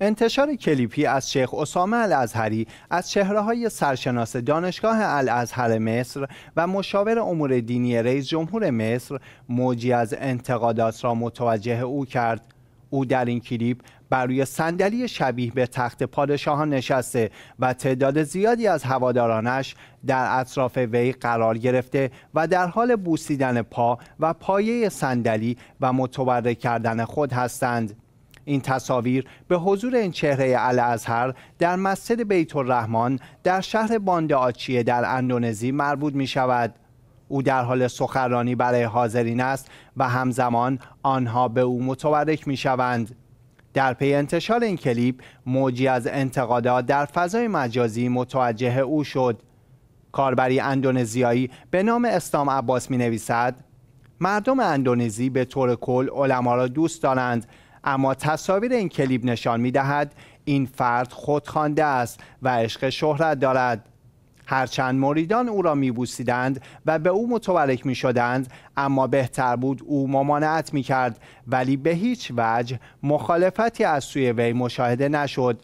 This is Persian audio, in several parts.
انتشار کلیپی از شیخ اسامه الازهری از چهره های سرشناس دانشگاه الازهر مصر و مشاور امور دینی رئیس جمهور مصر موجی از انتقادات را متوجه او کرد او در این کلیپ بر روی صندلی شبیه به تخت پادشاهان نشسته و تعداد زیادی از هوادارانش در اطراف وی قرار گرفته و در حال بوسیدن پا و پایه صندلی و متبرک کردن خود هستند این تصاویر به حضور این چهره الازهر در مسجد بیت الرحمان در شهر باند آچیه در اندونزی مربوط می شود او در حال سخرانی برای حاضرین است و همزمان آنها به او متبرک می شوند. در پی انتشار این کلیپ موجی از انتقادات در فضای مجازی متوجه او شد کاربری اندونزیایی به نام اسلام عباس می نویسد مردم اندونزی به طور کل علما را دوست دارند اما تصاویر این کلیپ نشان می دهد این فرد خودخوانده است و عشق شهرت دارد هرچند مریدان او را میبوسیدند و به او متورک می شدند اما بهتر بود او ممانعت می کرد ولی به هیچ وجه مخالفتی از سوی وی مشاهده نشد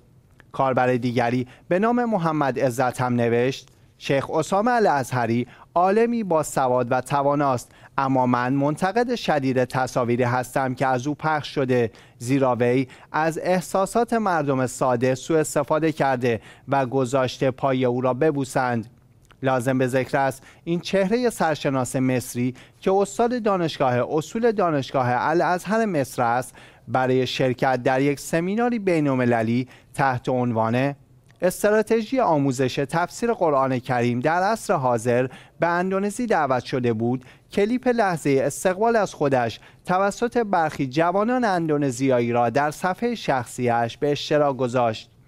کاربر دیگری به نام محمد عزت هم نوشت شیخ اسامه الازهری عالمی با سواد و تواناست اما من منتقد شدید تصاویری هستم که از او پخش شده زیرا وی از احساسات مردم ساده سوء استفاده کرده و گذاشته پای او را ببوسند لازم به ذکر است این چهره سرشناس مصری که استاد دانشگاه اصول دانشگاه الازهر مصر است برای شرکت در یک سمیناری بین‌المللی تحت عنوان استراتژی آموزش تفسیر قرآن کریم در عصر حاضر به اندونزی دعوت شده بود کلیپ لحظه استقبال از خودش توسط برخی جوانان اندونزیایی را در صفحه شخصیش به اشتراک گذاشت